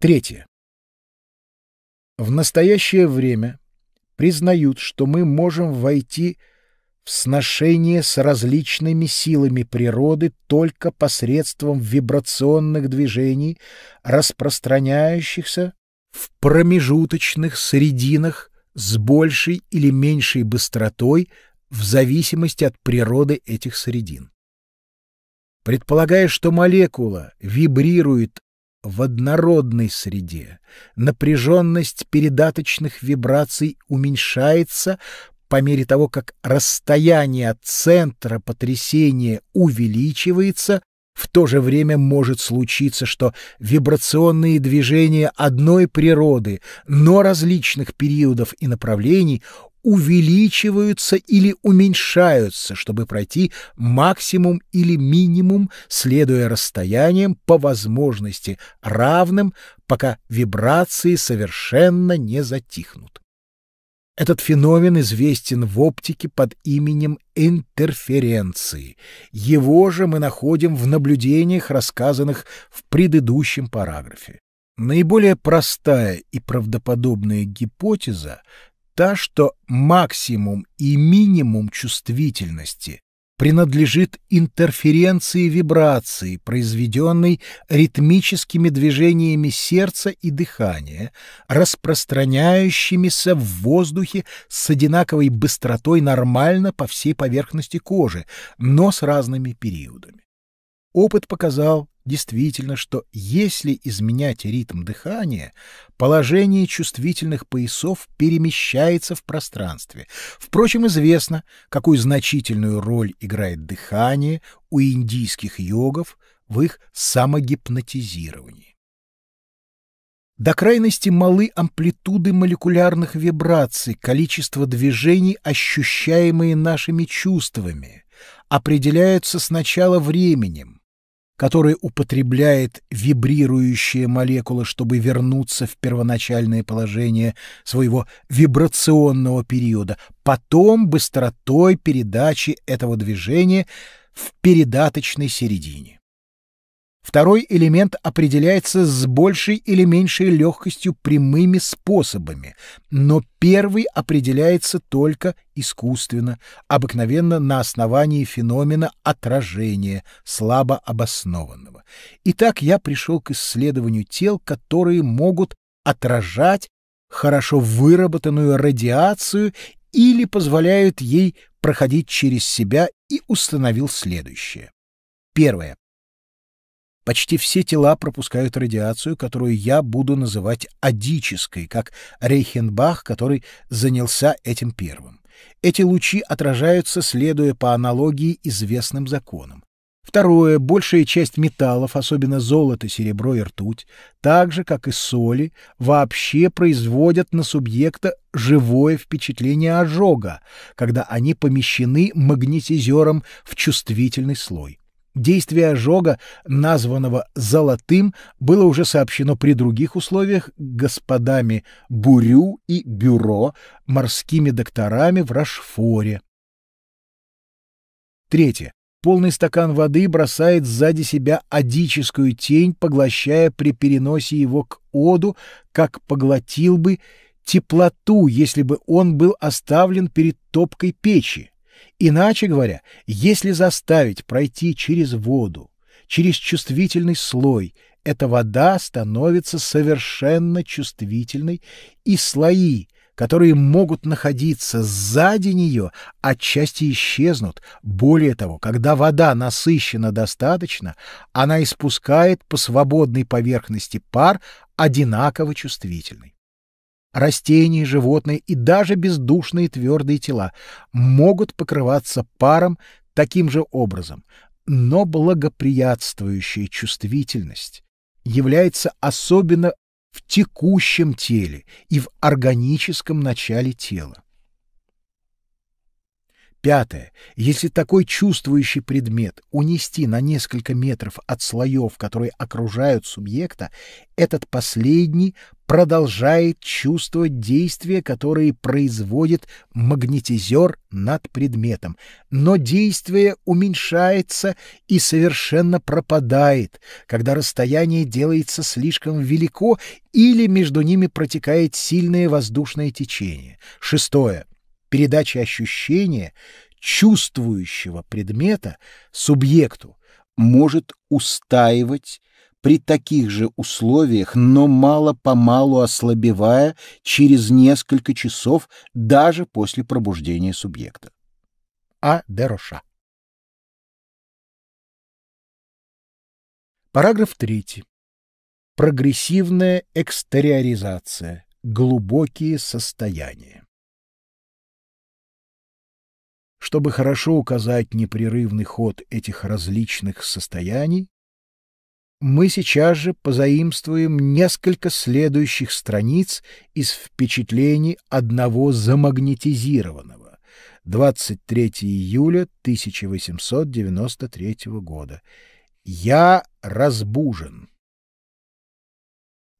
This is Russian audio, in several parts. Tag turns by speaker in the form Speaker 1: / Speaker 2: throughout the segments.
Speaker 1: Третье. В настоящее время
Speaker 2: признают, что мы можем войти в сношение с различными силами природы только посредством вибрационных движений, распространяющихся в промежуточных срединах с большей или меньшей быстротой в зависимости от природы этих средин. Предполагая, что молекула вибрирует в однородной среде напряженность передаточных вибраций уменьшается по мере того, как расстояние от центра потрясения увеличивается, в то же время может случиться, что вибрационные движения одной природы, но различных периодов и направлений увеличиваются или уменьшаются, чтобы пройти максимум или минимум, следуя расстояниям по возможности равным, пока вибрации совершенно не затихнут. Этот феномен известен в оптике под именем интерференции. Его же мы находим в наблюдениях, рассказанных в предыдущем параграфе. Наиболее простая и правдоподобная гипотеза та, что максимум и минимум чувствительности принадлежит интерференции вибрации, произведенной ритмическими движениями сердца и дыхания, распространяющимися в воздухе с одинаковой быстротой нормально по всей поверхности кожи, но с разными периодами. Опыт показал действительно, что если изменять ритм дыхания, положение чувствительных поясов перемещается в пространстве. Впрочем, известно, какую значительную роль играет дыхание у индийских йогов в их самогипнотизировании. До крайности малы амплитуды молекулярных вибраций, количество движений, ощущаемые нашими чувствами, определяются сначала временем, который употребляет вибрирующие молекулы, чтобы вернуться в первоначальное положение своего вибрационного периода, потом быстротой передачи этого движения в передаточной середине. Второй элемент определяется с большей или меньшей легкостью прямыми способами, но первый определяется только искусственно, обыкновенно на основании феномена отражения, слабо обоснованного. Итак, я пришел к исследованию тел, которые могут отражать хорошо выработанную радиацию или позволяют ей проходить через себя и установил следующее. Первое. Почти все тела пропускают радиацию, которую я буду называть адической, как Рейхенбах, который занялся этим первым. Эти лучи отражаются, следуя по аналогии известным законам. Второе. Большая часть металлов, особенно золото, серебро и ртуть, так же, как и соли, вообще производят на субъекта живое впечатление ожога, когда они помещены магнетизером в чувствительный слой. Действие ожога, названного «золотым», было уже сообщено при других условиях господами Бурю и Бюро, морскими докторами в Рашфоре. Третье. Полный стакан воды бросает сзади себя адическую тень, поглощая при переносе его к оду, как поглотил бы теплоту, если бы он был оставлен перед топкой печи. Иначе говоря, если заставить пройти через воду, через чувствительный слой, эта вода становится совершенно чувствительной, и слои, которые могут находиться сзади нее, отчасти исчезнут. Более того, когда вода насыщена достаточно, она испускает по свободной поверхности пар одинаково чувствительный растений, животные и даже бездушные твердые тела могут покрываться паром таким же образом, но благоприятствующая чувствительность является особенно в текущем теле и в органическом начале тела. Пятое. Если такой чувствующий предмет унести на несколько метров от слоев, которые окружают субъекта, этот последний продолжает чувствовать действия, которые производит магнетизер над предметом. Но действие уменьшается и совершенно пропадает, когда расстояние делается слишком велико или между ними протекает сильное воздушное течение. Шестое. Передача ощущения чувствующего предмета субъекту может устаивать при таких же условиях, но мало-помалу ослабевая через несколько часов даже после пробуждения субъекта. А. Дероша.
Speaker 1: Параграф 3. Прогрессивная экстериоризация. Глубокие состояния. Чтобы хорошо указать непрерывный
Speaker 2: ход этих различных состояний, мы сейчас же позаимствуем несколько следующих страниц из впечатлений одного замагнетизированного. 23 июля 1893 года. «Я разбужен».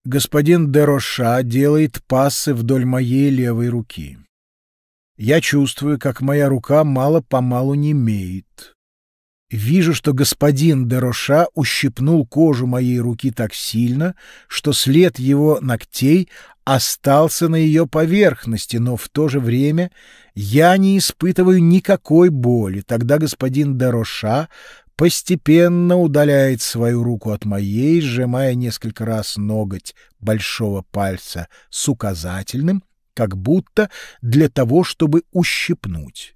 Speaker 2: Господин Дероша делает пассы вдоль моей левой руки. Я чувствую, как моя рука мало-помалу немеет. Вижу, что господин Дероша ущипнул кожу моей руки так сильно, что след его ногтей остался на ее поверхности, но в то же время я не испытываю никакой боли. Тогда господин Дероша постепенно удаляет свою руку от моей, сжимая несколько раз ноготь большого пальца с указательным, как будто для того, чтобы ущипнуть.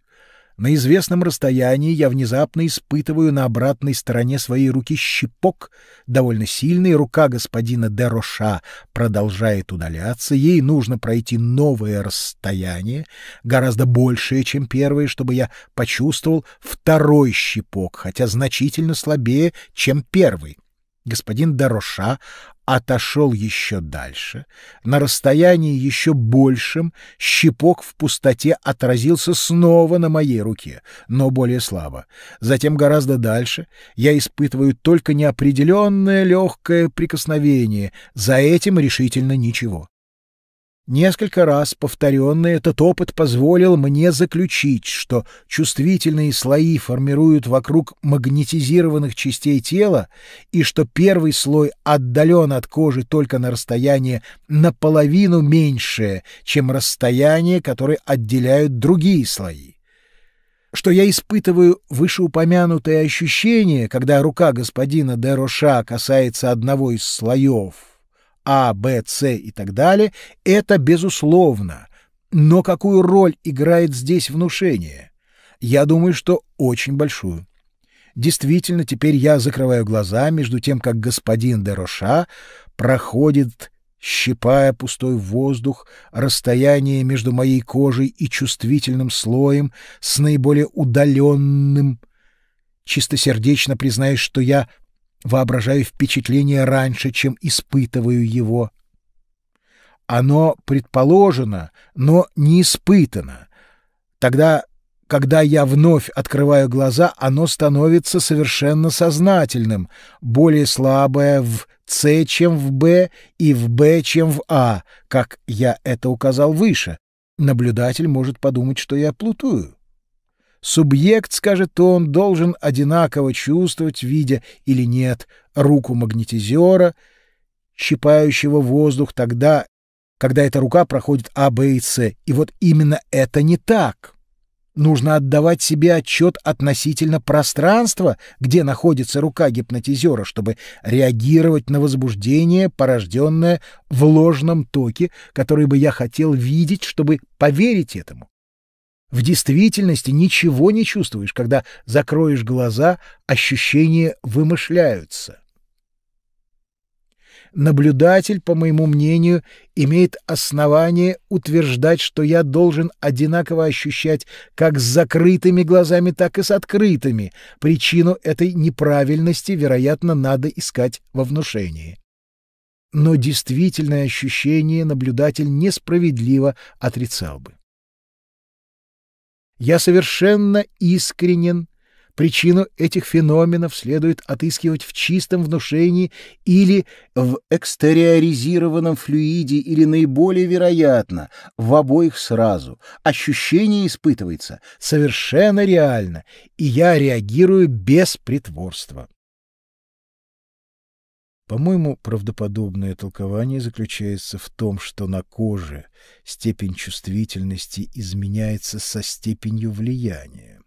Speaker 2: На известном расстоянии я внезапно испытываю на обратной стороне своей руки щепок, довольно сильный, рука господина де Роша продолжает удаляться, ей нужно пройти новое расстояние, гораздо большее, чем первое, чтобы я почувствовал второй щепок, хотя значительно слабее, чем первый. Господин Дароша отошел еще дальше. На расстоянии еще большем щепок в пустоте отразился снова на моей руке, но более слабо. Затем гораздо дальше я испытываю только неопределенное легкое прикосновение, за этим решительно ничего. Несколько раз повторенный этот опыт позволил мне заключить, что чувствительные слои формируют вокруг магнетизированных частей тела и что первый слой отдален от кожи только на расстояние наполовину меньшее, чем расстояние, которое отделяют другие слои. Что я испытываю вышеупомянутое ощущение, когда рука господина де Роша касается одного из слоев — а, Б, С и так далее, это безусловно. Но какую роль играет здесь внушение? Я думаю, что очень большую. Действительно, теперь я закрываю глаза между тем, как господин де Роша проходит, щипая пустой воздух, расстояние между моей кожей и чувствительным слоем с наиболее удаленным. Чистосердечно признаюсь, что я воображаю впечатление раньше, чем испытываю его. Оно предположено, но не испытано. Тогда, когда я вновь открываю глаза, оно становится совершенно сознательным, более слабое в «С», чем в «Б» и в «Б», чем в «А», как я это указал выше. Наблюдатель может подумать, что я плутую. Субъект, скажет он, должен одинаково чувствовать, видя или нет, руку магнетизера, щипающего воздух тогда, когда эта рука проходит А, Б и С. И вот именно это не так. Нужно отдавать себе отчет относительно пространства, где находится рука гипнотизера, чтобы реагировать на возбуждение, порожденное в ложном токе, который бы я хотел видеть, чтобы поверить этому. В действительности ничего не чувствуешь, когда закроешь глаза, ощущения вымышляются. Наблюдатель, по моему мнению, имеет основание утверждать, что я должен одинаково ощущать как с закрытыми глазами, так и с открытыми. Причину этой неправильности, вероятно, надо искать во внушении. Но действительное ощущение наблюдатель несправедливо отрицал бы. Я совершенно искренен. Причину этих феноменов следует отыскивать в чистом внушении или в экстериоризированном флюиде, или наиболее вероятно, в обоих сразу. Ощущение испытывается совершенно реально, и я реагирую без притворства. По-моему, правдоподобное толкование заключается в том, что на коже степень чувствительности изменяется со степенью влияния.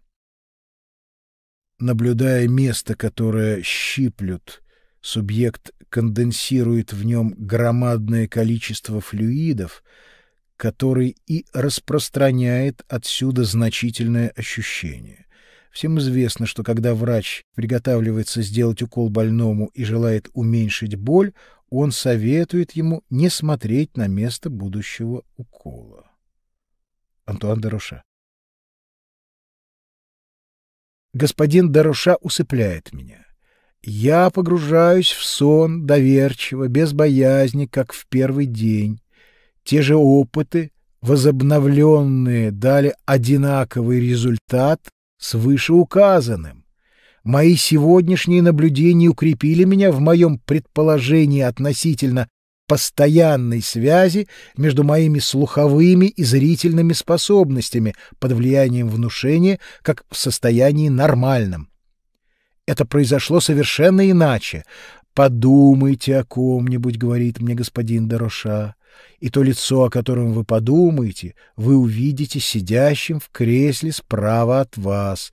Speaker 2: Наблюдая место, которое щиплют, субъект конденсирует в нем громадное количество флюидов, который и распространяет отсюда значительное ощущение. Всем известно, что когда врач приготавливается сделать укол больному и желает уменьшить боль, он советует ему не смотреть на место будущего укола.
Speaker 1: Антуан Даруша Господин
Speaker 2: Даруша усыпляет меня. Я погружаюсь в сон доверчиво, без боязни, как в первый день. Те же опыты, возобновленные, дали одинаковый результат с вышеуказанным. Мои сегодняшние наблюдения укрепили меня в моем предположении относительно постоянной связи между моими слуховыми и зрительными способностями под влиянием внушения, как в состоянии нормальном. Это произошло совершенно иначе. «Подумайте о ком-нибудь», — говорит мне господин Дороша и то лицо, о котором вы подумаете, вы увидите сидящим в кресле справа от вас.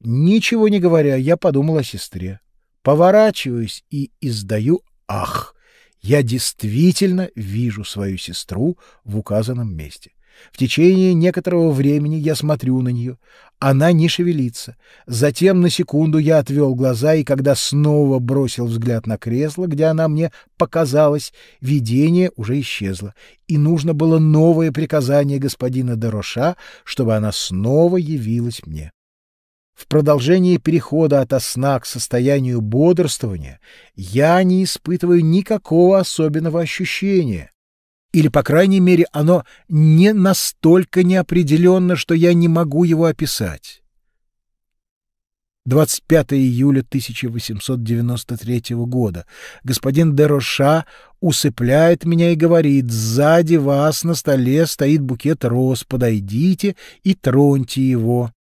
Speaker 2: Ничего не говоря, я подумал о сестре. Поворачиваюсь и издаю «Ах!» Я действительно вижу свою сестру в указанном месте. В течение некоторого времени я смотрю на нее. Она не шевелится. Затем на секунду я отвел глаза, и когда снова бросил взгляд на кресло, где она мне показалась, видение уже исчезло, и нужно было новое приказание господина Дороша, чтобы она снова явилась мне. В продолжении перехода от сна к состоянию бодрствования я не испытываю никакого особенного ощущения, или, по крайней мере, оно не настолько неопределенно, что я не могу его описать. 25 июля 1893 года. Господин Дероша усыпляет меня и говорит, «Сзади вас на столе стоит букет роз, подойдите и троньте его».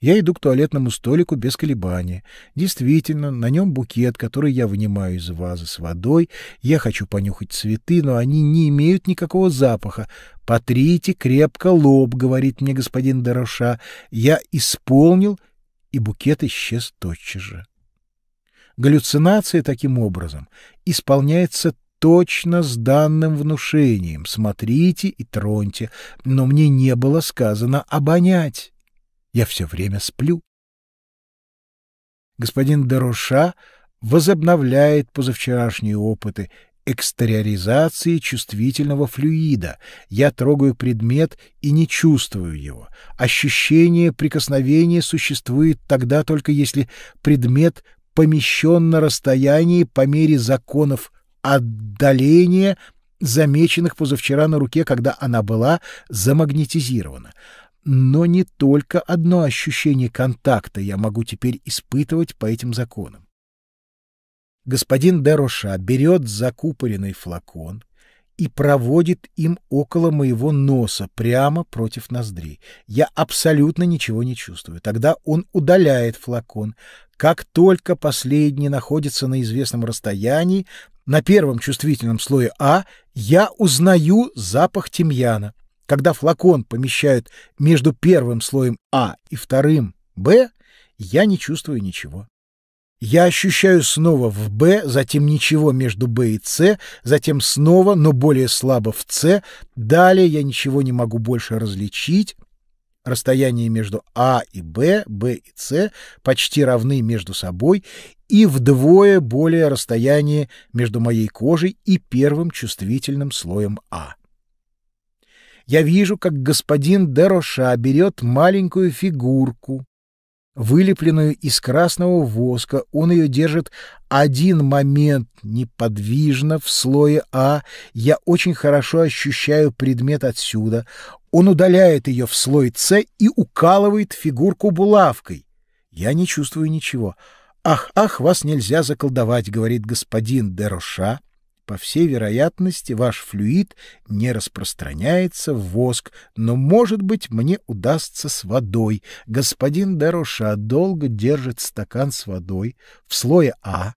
Speaker 2: Я иду к туалетному столику без колебания. Действительно, на нем букет, который я вынимаю из вазы с водой. Я хочу понюхать цветы, но они не имеют никакого запаха. «Потрите крепко лоб», — говорит мне господин Дороша. Я исполнил, и букет исчез тотчас же. Галлюцинация таким образом исполняется точно с данным внушением «смотрите и троньте», но мне не было сказано «обонять». Я все время сплю. Господин Даруша возобновляет позавчерашние опыты экстериоризации чувствительного флюида. Я трогаю предмет и не чувствую его. Ощущение прикосновения существует тогда только если предмет помещен на расстоянии по мере законов отдаления, замеченных позавчера на руке, когда она была замагнетизирована. Но не только одно ощущение контакта я могу теперь испытывать по этим законам. Господин Дероша берет закупоренный флакон и проводит им около моего носа, прямо против ноздрей. Я абсолютно ничего не чувствую. Тогда он удаляет флакон. Как только последний находится на известном расстоянии, на первом чувствительном слое А я узнаю запах тимьяна. Когда флакон помещают между первым слоем А и вторым Б, я не чувствую ничего. Я ощущаю снова в Б, затем ничего между Б и С, затем снова, но более слабо в С. Далее я ничего не могу больше различить. Расстояние между А и Б, Б и С почти равны между собой и вдвое более расстояние между моей кожей и первым чувствительным слоем А я вижу, как господин Дероша берет маленькую фигурку, вылепленную из красного воска. Он ее держит один момент неподвижно в слое А. Я очень хорошо ощущаю предмет отсюда. Он удаляет ее в слой С и укалывает фигурку булавкой. Я не чувствую ничего. «Ах, ах, вас нельзя заколдовать», — говорит господин Дероша по всей вероятности, ваш флюид не распространяется в воск, но, может быть, мне удастся с водой. Господин Дероша долго держит стакан с водой в слое А,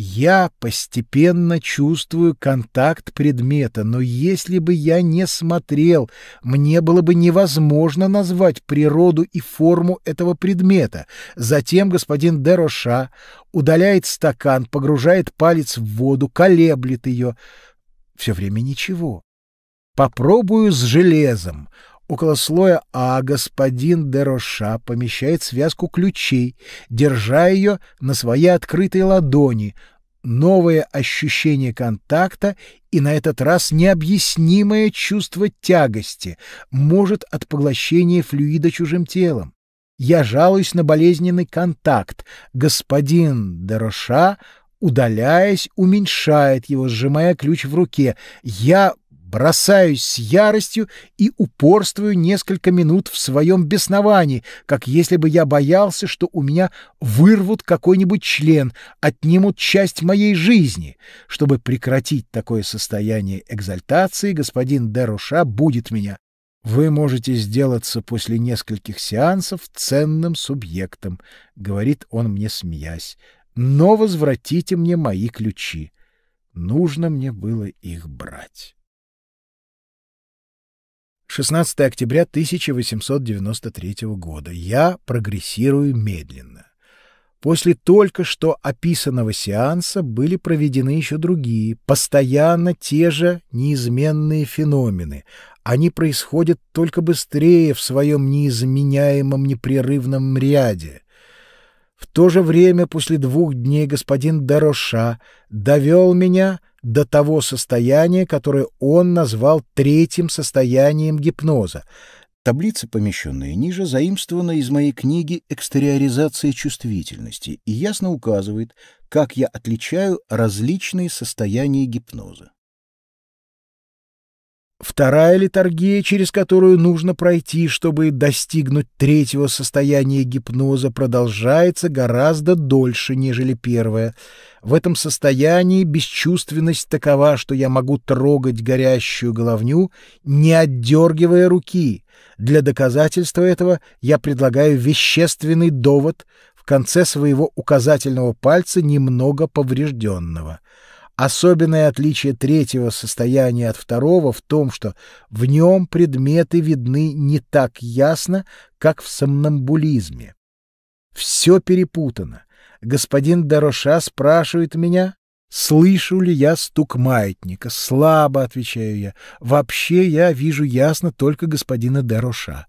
Speaker 2: я постепенно чувствую контакт предмета, но если бы я не смотрел, мне было бы невозможно назвать природу и форму этого предмета. Затем господин Дероша удаляет стакан, погружает палец в воду, колеблет ее. Все время ничего. Попробую с железом. Около слоя А господин Дероша помещает связку ключей, держа ее на своей открытой ладони. Новое ощущение контакта и на этот раз необъяснимое чувство тягости может от поглощения флюида чужим телом. Я жалуюсь на болезненный контакт. Господин Дероша, удаляясь, уменьшает его, сжимая ключ в руке. Я Бросаюсь с яростью и упорствую несколько минут в своем бесновании, как если бы я боялся, что у меня вырвут какой-нибудь член, отнимут часть моей жизни. Чтобы прекратить такое состояние экзальтации, господин Деруша будет меня. Вы можете сделаться после нескольких сеансов ценным субъектом, — говорит он мне, смеясь, — но возвратите мне мои ключи. Нужно мне было их брать. 16 октября 1893 года. Я прогрессирую медленно. После только что описанного сеанса были проведены еще другие, постоянно те же неизменные феномены. Они происходят только быстрее в своем неизменяемом непрерывном ряде. В то же время после двух дней господин Дороша довел меня до того состояния, которое он назвал третьим состоянием гипноза. Таблицы, помещенные ниже, заимствованы из моей книги «Экстериоризация чувствительности» и ясно указывает, как я отличаю различные состояния гипноза. Вторая литургия, через которую нужно пройти, чтобы достигнуть третьего состояния гипноза, продолжается гораздо дольше, нежели первая. В этом состоянии бесчувственность такова, что я могу трогать горящую головню, не отдергивая руки. Для доказательства этого я предлагаю вещественный довод в конце своего указательного пальца немного поврежденного — Особенное отличие третьего состояния от второго в том, что в нем предметы видны не так ясно, как в сомнамбулизме. Все перепутано. Господин Дороша спрашивает меня, слышу ли я стук маятника. Слабо, отвечаю я. Вообще я вижу ясно только господина Дороша.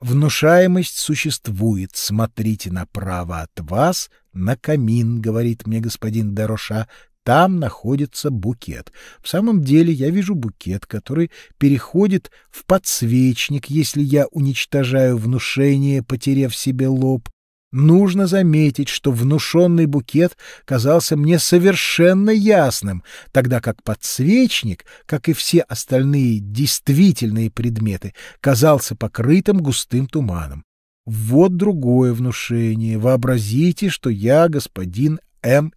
Speaker 2: Внушаемость существует. Смотрите направо от вас, на камин, говорит мне господин Дороша, там находится букет. В самом деле я вижу букет, который переходит в подсвечник, если я уничтожаю внушение, потеряв себе лоб. Нужно заметить, что внушенный букет казался мне совершенно ясным, тогда как подсвечник, как и все остальные действительные предметы, казался покрытым густым туманом. Вот другое внушение. Вообразите, что я господин М.Х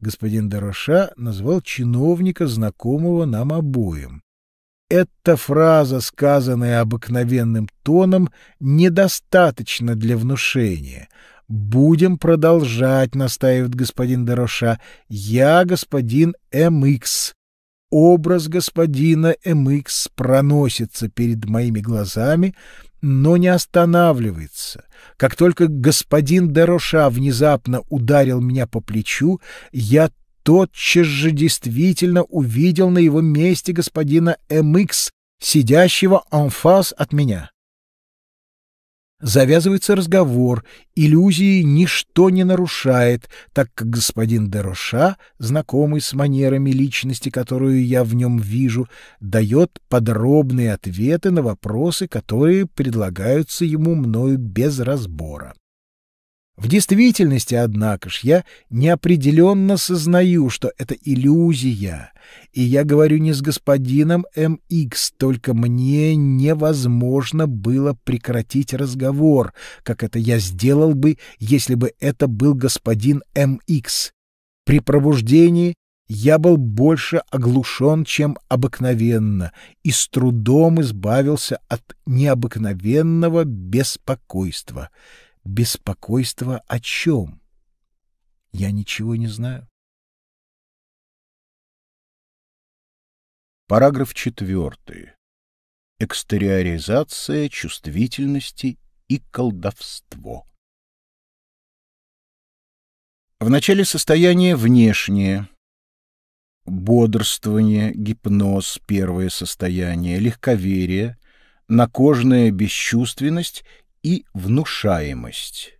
Speaker 2: господин Дороша назвал чиновника, знакомого нам обоим. Эта фраза, сказанная обыкновенным тоном, недостаточно для внушения. «Будем продолжать», — настаивает господин Дороша. «Я господин МХ». Образ господина МХ проносится перед моими глазами, но не останавливается. Как только господин Дероша внезапно ударил меня по плечу, я тотчас же действительно увидел на его месте господина МХ, сидящего анфас от меня. Завязывается разговор, иллюзии ничто не нарушает, так как господин Дероша, знакомый с манерами личности, которую я в нем вижу, дает подробные ответы на вопросы, которые предлагаются ему мною без разбора. В действительности, однако ж, я неопределенно сознаю, что это иллюзия, и я говорю не с господином МХ, только мне невозможно было прекратить разговор, как это я сделал бы, если бы это был господин МХ. При пробуждении я был больше оглушен, чем обыкновенно, и с трудом избавился от необыкновенного беспокойства». Беспокойство о чем? Я ничего не знаю.
Speaker 1: Параграф четвертый. Экстериоризация чувствительности и колдовство.
Speaker 2: Вначале состояние внешнее. Бодрствование, гипноз — первое состояние, легковерие, накожная бесчувственность и внушаемость.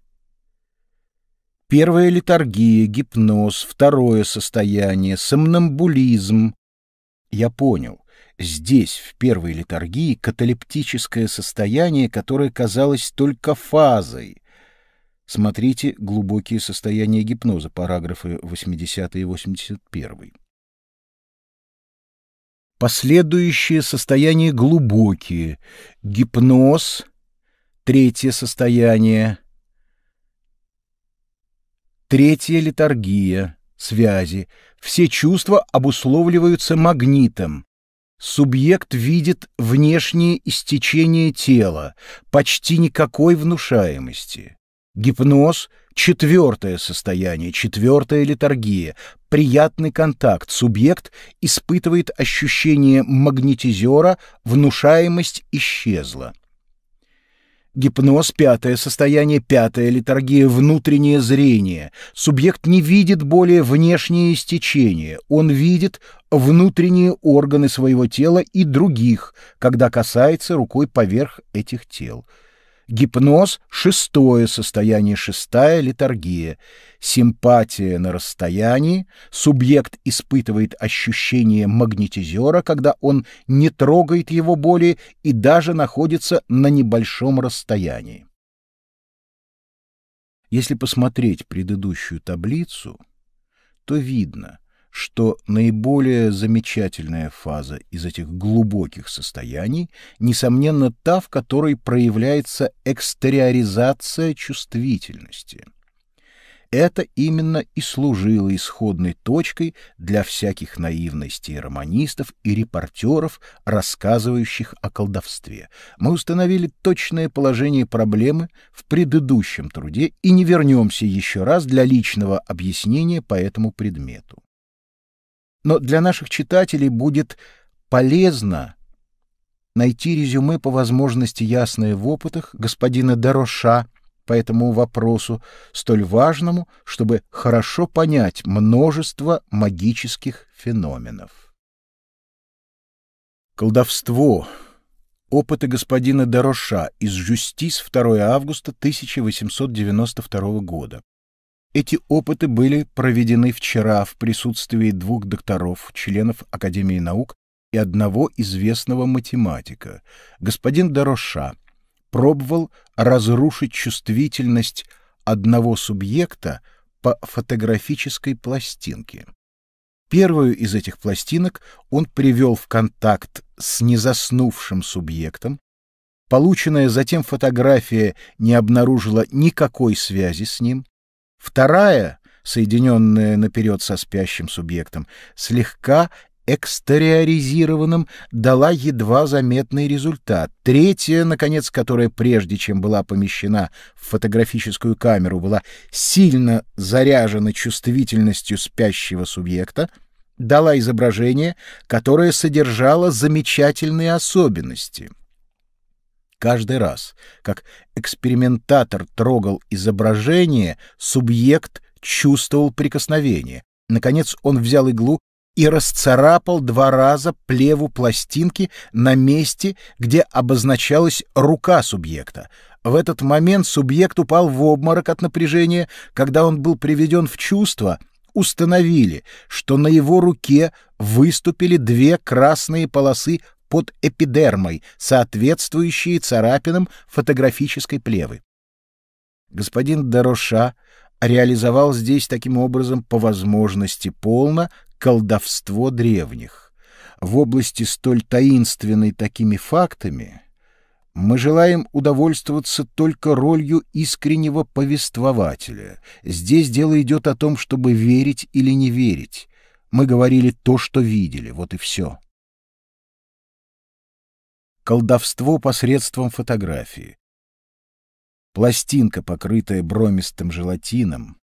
Speaker 2: Первая литургия, гипноз, второе состояние, сомнамбулизм. Я понял. Здесь, в первой литургии, каталептическое состояние, которое казалось только фазой. Смотрите «Глубокие состояния гипноза», параграфы 80 и 81. Последующие состояния глубокие. Гипноз — Третье состояние. Третья литургия, связи. Все чувства обусловливаются магнитом. Субъект видит внешнее истечение тела, почти никакой внушаемости. Гипноз — четвертое состояние, четвертая литургия, приятный контакт. Субъект испытывает ощущение магнетизера, внушаемость исчезла. Гипноз — пятое состояние, пятая литургия — внутреннее зрение. Субъект не видит более внешнее истечение, он видит внутренние органы своего тела и других, когда касается рукой поверх этих тел. Гипноз — шестое состояние, шестая литургия. Симпатия на расстоянии. Субъект испытывает ощущение магнетизера, когда он не трогает его боли и даже находится на небольшом расстоянии. Если посмотреть предыдущую таблицу, то видно, что наиболее замечательная фаза из этих глубоких состояний, несомненно, та, в которой проявляется экстериоризация чувствительности. Это именно и служило исходной точкой для всяких наивностей романистов и репортеров, рассказывающих о колдовстве. Мы установили точное положение проблемы в предыдущем труде и не вернемся еще раз для личного объяснения по этому предмету. Но для наших читателей будет полезно найти резюме по возможности ясное в опытах господина Дороша по этому вопросу, столь важному, чтобы хорошо понять множество магических феноменов. Колдовство. Опыты господина Дороша из «Жюстис» 2 августа 1892 года. Эти опыты были проведены вчера в присутствии двух докторов, членов Академии наук и одного известного математика. Господин Дороша пробовал разрушить чувствительность одного субъекта по фотографической пластинке. Первую из этих пластинок он привел в контакт с незаснувшим субъектом. Полученная затем фотография не обнаружила никакой связи с ним, Вторая, соединенная наперед со спящим субъектом, слегка экстериоризированным, дала едва заметный результат. Третья, наконец, которая прежде чем была помещена в фотографическую камеру, была сильно заряжена чувствительностью спящего субъекта, дала изображение, которое содержало замечательные особенности — Каждый раз, как экспериментатор трогал изображение, субъект чувствовал прикосновение. Наконец он взял иглу и расцарапал два раза плеву пластинки на месте, где обозначалась рука субъекта. В этот момент субъект упал в обморок от напряжения, когда он был приведен в чувство, установили, что на его руке выступили две красные полосы под эпидермой, соответствующие царапинам фотографической плевы. Господин Дароша реализовал здесь таким образом по возможности полно колдовство древних. В области столь таинственной такими фактами мы желаем удовольствоваться только ролью искреннего повествователя. Здесь дело идет о том, чтобы верить или не верить. Мы говорили то, что видели, вот и все колдовство посредством фотографии. Пластинка, покрытая бромистым желатином,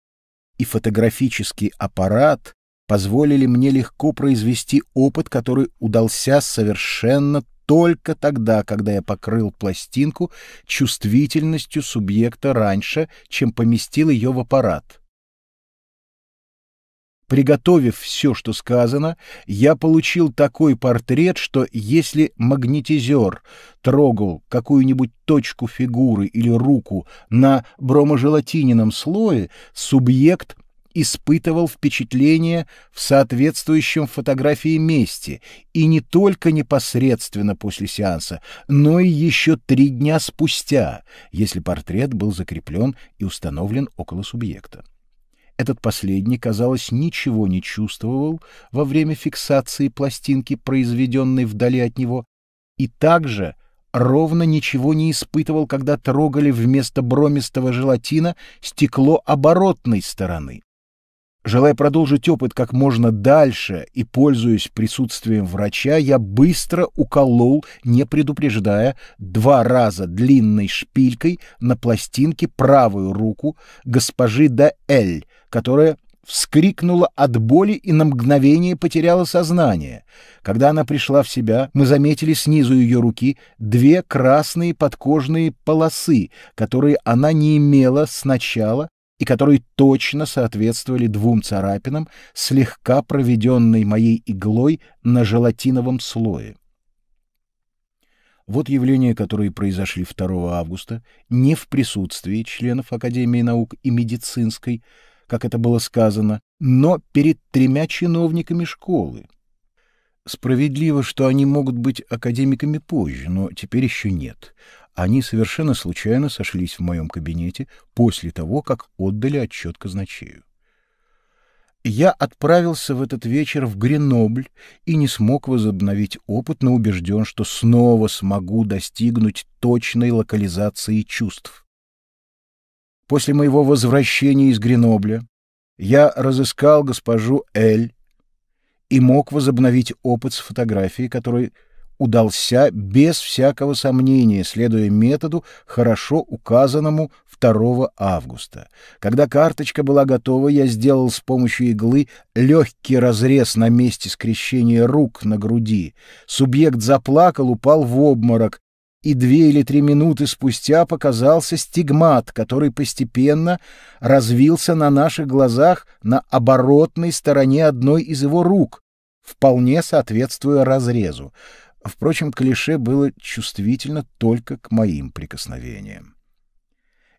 Speaker 2: и фотографический аппарат позволили мне легко произвести опыт, который удался совершенно только тогда, когда я покрыл пластинку чувствительностью субъекта раньше, чем поместил ее в аппарат. Приготовив все, что сказано, я получил такой портрет, что если магнетизер трогал какую-нибудь точку фигуры или руку на броможелатинином слое, субъект испытывал впечатление в соответствующем фотографии месте, и не только непосредственно после сеанса, но и еще три дня спустя, если портрет был закреплен и установлен около субъекта. Этот последний, казалось, ничего не чувствовал во время фиксации пластинки, произведенной вдали от него, и также ровно ничего не испытывал, когда трогали вместо бромистого желатина стекло оборотной стороны. Желая продолжить опыт как можно дальше и пользуясь присутствием врача, я быстро уколол, не предупреждая, два раза длинной шпилькой на пластинке правую руку госпожи де которая вскрикнула от боли и на мгновение потеряла сознание. Когда она пришла в себя, мы заметили снизу ее руки две красные подкожные полосы, которые она не имела сначала и которые точно соответствовали двум царапинам, слегка проведенной моей иглой на желатиновом слое. Вот явления, которые произошли 2 августа, не в присутствии членов Академии наук и медицинской, как это было сказано, но перед тремя чиновниками школы. Справедливо, что они могут быть академиками позже, но теперь еще нет. Они совершенно случайно сошлись в моем кабинете после того, как отдали отчет казначею. Я отправился в этот вечер в Гренобль и не смог возобновить опыт, но убежден, что снова смогу достигнуть точной локализации чувств. После моего возвращения из Гренобля я разыскал госпожу Эль и мог возобновить опыт с фотографией, которой удался без всякого сомнения, следуя методу, хорошо указанному 2 августа. Когда карточка была готова, я сделал с помощью иглы легкий разрез на месте скрещения рук на груди. Субъект заплакал, упал в обморок, и две или три минуты спустя показался стигмат, который постепенно развился на наших глазах на оборотной стороне одной из его рук, вполне соответствуя разрезу. А, впрочем, клише было чувствительно только к моим прикосновениям.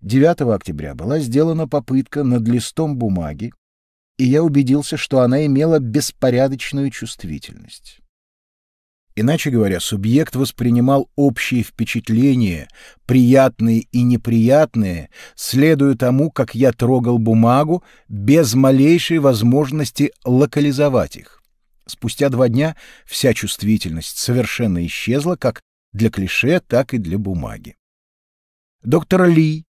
Speaker 2: 9 октября была сделана попытка над листом бумаги, и я убедился, что она имела беспорядочную чувствительность. Иначе говоря, субъект воспринимал общие впечатления, приятные и неприятные, следуя тому, как я трогал бумагу, без малейшей возможности локализовать их. Спустя два дня вся чувствительность совершенно исчезла как для клише, так и для бумаги. Доктор Ли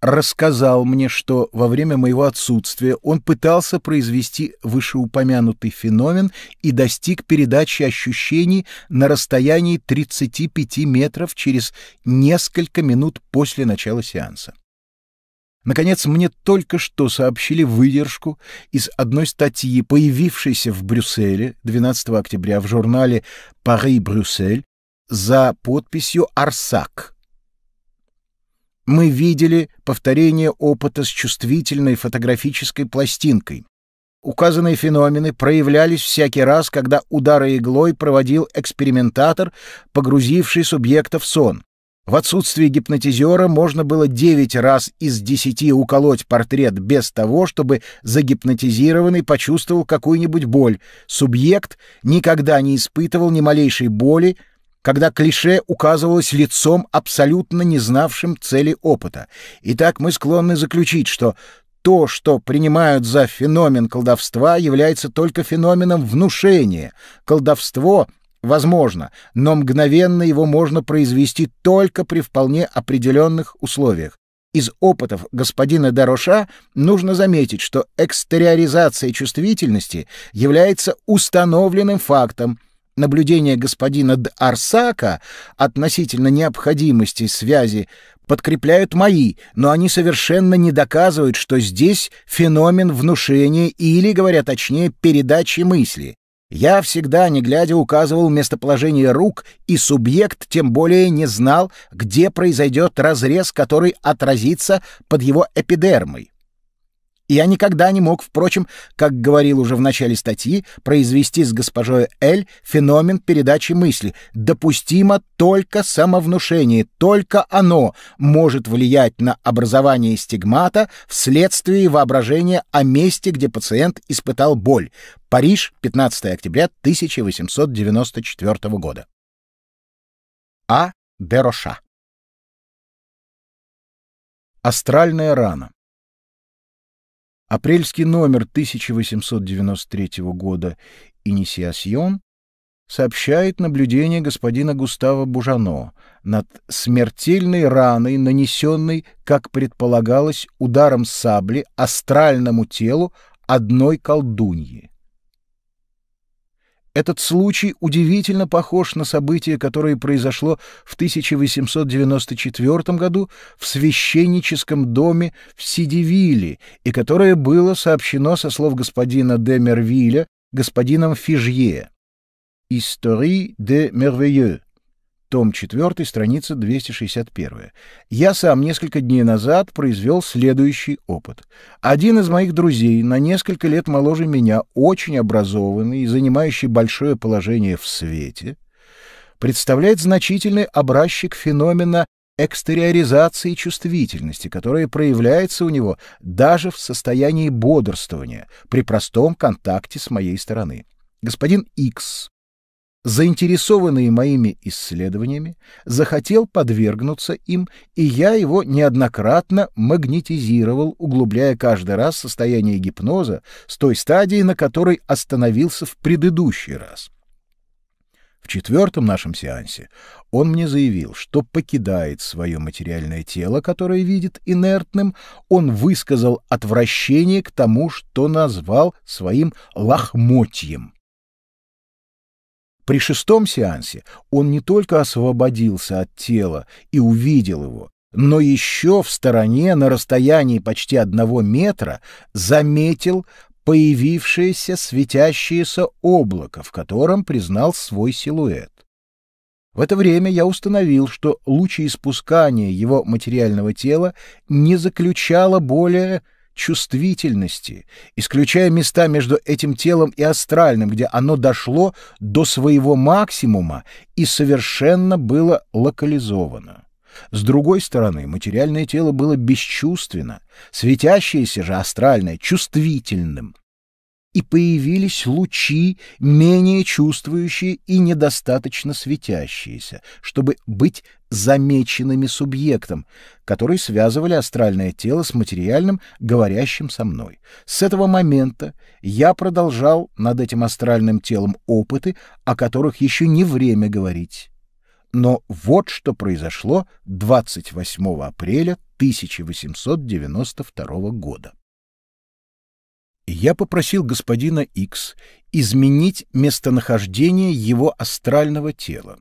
Speaker 2: рассказал мне, что во время моего отсутствия он пытался произвести вышеупомянутый феномен и достиг передачи ощущений на расстоянии 35 метров через несколько минут после начала сеанса. Наконец, мне только что сообщили выдержку из одной статьи, появившейся в Брюсселе 12 октября в журнале «Пари-Брюссель» за подписью «Арсак». Мы видели повторение опыта с чувствительной фотографической пластинкой. Указанные феномены проявлялись всякий раз, когда удары иглой проводил экспериментатор, погрузивший субъекта в сон. В отсутствие гипнотизера можно было девять раз из десяти уколоть портрет без того, чтобы загипнотизированный почувствовал какую-нибудь боль. Субъект никогда не испытывал ни малейшей боли, когда клише указывалось лицом, абсолютно не знавшим цели опыта. Итак, мы склонны заключить, что то, что принимают за феномен колдовства, является только феноменом внушения. Колдовство Возможно, но мгновенно его можно произвести только при вполне определенных условиях. Из опытов господина Дароша нужно заметить, что экстериоризация чувствительности является установленным фактом. Наблюдения господина Д'Арсака относительно необходимости связи подкрепляют мои, но они совершенно не доказывают, что здесь феномен внушения или, говоря точнее, передачи мысли. Я всегда, не глядя, указывал местоположение рук, и субъект тем более не знал, где произойдет разрез, который отразится под его эпидермой. И я никогда не мог, впрочем, как говорил уже в начале статьи, произвести с госпожой Эль феномен передачи мысли. Допустимо только самовнушение, только оно может влиять на образование стигмата вследствие воображения о месте, где пациент испытал боль. Париж, 15 октября 1894 года. А. Дероша.
Speaker 1: Астральная рана.
Speaker 2: Апрельский номер 1893 года «Инисиасьон» сообщает наблюдение господина Густава Бужано над смертельной раной, нанесенной, как предполагалось, ударом сабли астральному телу одной колдуньи. Этот случай удивительно похож на событие, которое произошло в 1894 году в священническом доме в Сидивиле и которое было сообщено со слов господина де Мервиля господином Фижье. «Истории де Мервею» том 4, страница 261. Я сам несколько дней назад произвел следующий опыт. Один из моих друзей, на несколько лет моложе меня, очень образованный и занимающий большое положение в свете, представляет значительный образчик феномена экстериоризации чувствительности, которая проявляется у него даже в состоянии бодрствования при простом контакте с моей стороны. Господин Икс заинтересованный моими исследованиями, захотел подвергнуться им, и я его неоднократно магнетизировал, углубляя каждый раз состояние гипноза с той стадии, на которой остановился в предыдущий раз. В четвертом нашем сеансе он мне заявил, что покидает свое материальное тело, которое видит инертным, он высказал отвращение к тому, что назвал своим лохмотьем — при шестом сеансе он не только освободился от тела и увидел его, но еще в стороне, на расстоянии почти одного метра, заметил появившееся светящееся облако, в котором признал свой силуэт. В это время я установил, что лучеиспускание его материального тела не заключало более чувствительности, исключая места между этим телом и астральным, где оно дошло до своего максимума и совершенно было локализовано. С другой стороны, материальное тело было бесчувственно, светящееся же астральное — чувствительным, и появились лучи, менее чувствующие и недостаточно светящиеся, чтобы быть замеченными субъектом, которые связывали астральное тело с материальным, говорящим со мной. С этого момента я продолжал над этим астральным телом опыты, о которых еще не время говорить. Но вот что произошло 28 апреля 1892 года. Я попросил господина Икс изменить местонахождение его астрального тела.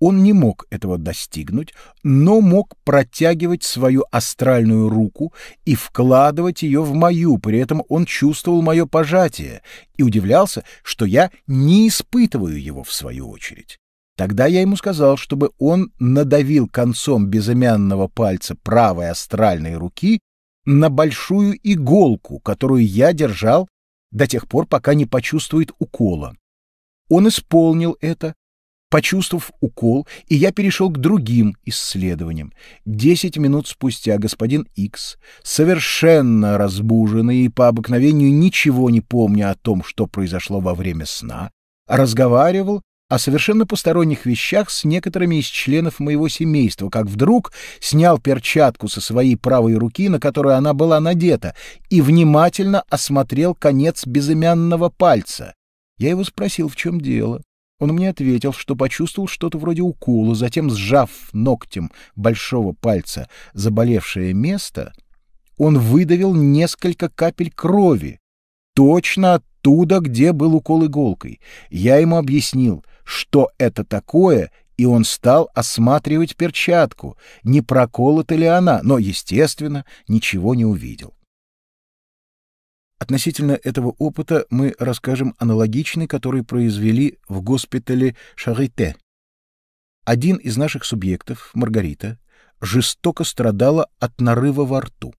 Speaker 2: Он не мог этого достигнуть, но мог протягивать свою астральную руку и вкладывать ее в мою, при этом он чувствовал мое пожатие и удивлялся, что я не испытываю его в свою очередь. Тогда я ему сказал, чтобы он надавил концом безымянного пальца правой астральной руки на большую иголку, которую я держал до тех пор, пока не почувствует укола. Он исполнил это, почувствовав укол, и я перешел к другим исследованиям. Десять минут спустя господин Икс, совершенно разбуженный и по обыкновению ничего не помня о том, что произошло во время сна, разговаривал о совершенно посторонних вещах с некоторыми из членов моего семейства, как вдруг снял перчатку со своей правой руки, на которую она была надета, и внимательно осмотрел конец безымянного пальца. Я его спросил, в чем дело. Он мне ответил, что почувствовал что-то вроде укола, затем, сжав ногтем большого пальца заболевшее место, он выдавил несколько капель крови, точно оттуда, где был укол иголкой. Я ему объяснил, что это такое, и он стал осматривать перчатку, не проколота ли она, но, естественно, ничего не увидел. Относительно этого опыта мы расскажем аналогичный, который произвели в госпитале Шарите. Один из наших субъектов, Маргарита, жестоко страдала от нарыва во рту.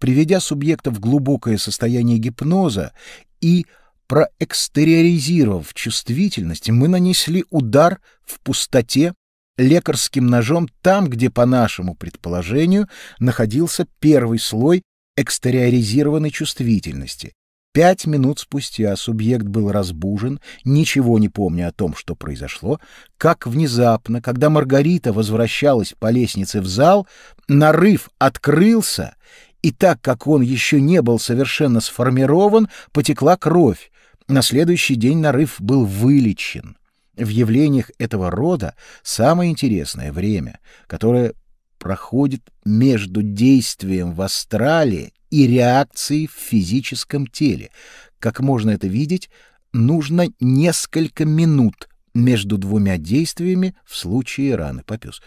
Speaker 2: Приведя субъекта в глубокое состояние гипноза и проэкстериоризировав чувствительность, мы нанесли удар в пустоте лекарским ножом там, где, по нашему предположению, находился первый слой экстериоризированной чувствительности. Пять минут спустя субъект был разбужен, ничего не помня о том, что произошло, как внезапно, когда Маргарита возвращалась по лестнице в зал, нарыв открылся, и так как он еще не был совершенно сформирован, потекла кровь, на следующий день нарыв был вылечен. В явлениях этого рода самое интересное время, которое проходит между действием в астрале и реакцией в физическом теле. Как можно это видеть, нужно несколько минут между двумя действиями в случае раны попёс.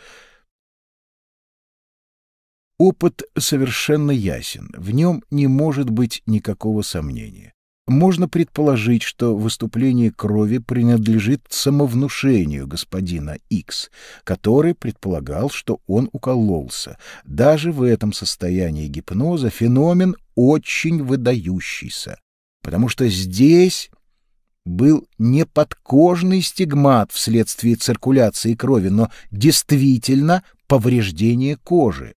Speaker 2: Опыт совершенно ясен, в нем не может быть никакого сомнения. Можно предположить, что выступление крови принадлежит самовнушению господина X, который предполагал, что он укололся. Даже в этом состоянии гипноза феномен очень выдающийся, потому что здесь был не подкожный стигмат вследствие циркуляции крови, но действительно повреждение кожи.